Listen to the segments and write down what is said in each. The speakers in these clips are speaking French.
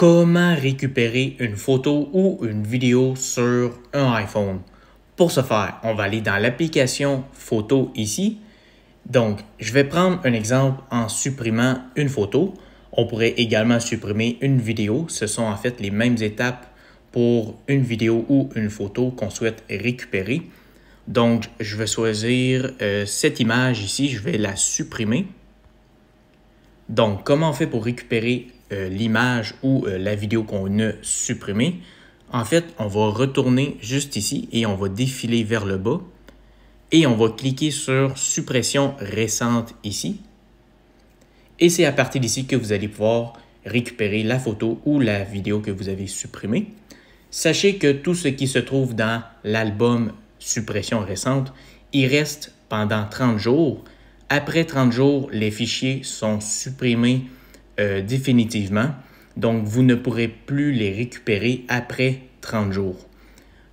comment récupérer une photo ou une vidéo sur un iPhone. Pour ce faire, on va aller dans l'application photo ici. Donc, je vais prendre un exemple en supprimant une photo. On pourrait également supprimer une vidéo. Ce sont en fait les mêmes étapes pour une vidéo ou une photo qu'on souhaite récupérer. Donc, je vais choisir euh, cette image ici. Je vais la supprimer. Donc, comment on fait pour récupérer euh, l'image ou euh, la vidéo qu'on a supprimée, en fait, on va retourner juste ici et on va défiler vers le bas et on va cliquer sur suppression récente ici. Et c'est à partir d'ici que vous allez pouvoir récupérer la photo ou la vidéo que vous avez supprimée. Sachez que tout ce qui se trouve dans l'album suppression récente, il reste pendant 30 jours. Après 30 jours, les fichiers sont supprimés euh, définitivement. Donc, vous ne pourrez plus les récupérer après 30 jours.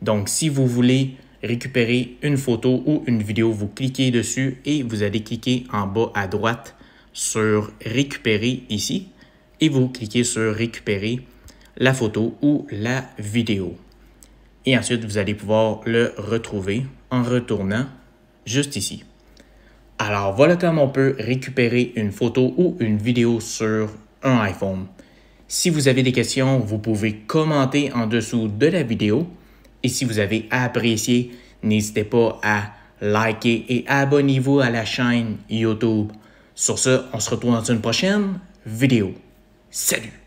Donc, si vous voulez récupérer une photo ou une vidéo, vous cliquez dessus et vous allez cliquer en bas à droite sur récupérer ici et vous cliquez sur récupérer la photo ou la vidéo. Et ensuite, vous allez pouvoir le retrouver en retournant juste ici. Alors voilà comment on peut récupérer une photo ou une vidéo sur un iPhone. Si vous avez des questions, vous pouvez commenter en dessous de la vidéo. Et si vous avez apprécié, n'hésitez pas à liker et abonnez-vous à la chaîne YouTube. Sur ce, on se retrouve dans une prochaine vidéo. Salut